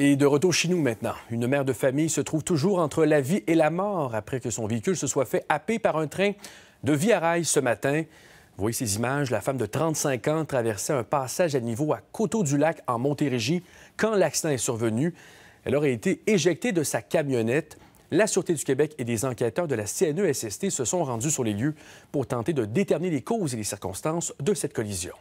Et de retour chez nous maintenant, une mère de famille se trouve toujours entre la vie et la mort après que son véhicule se soit fait happer par un train de vie rail ce matin. Vous voyez ces images, la femme de 35 ans traversait un passage à niveau à Coteau-du-Lac en Montérégie quand l'accident est survenu. Elle aurait été éjectée de sa camionnette. La Sûreté du Québec et des enquêteurs de la CNESST se sont rendus sur les lieux pour tenter de déterminer les causes et les circonstances de cette collision.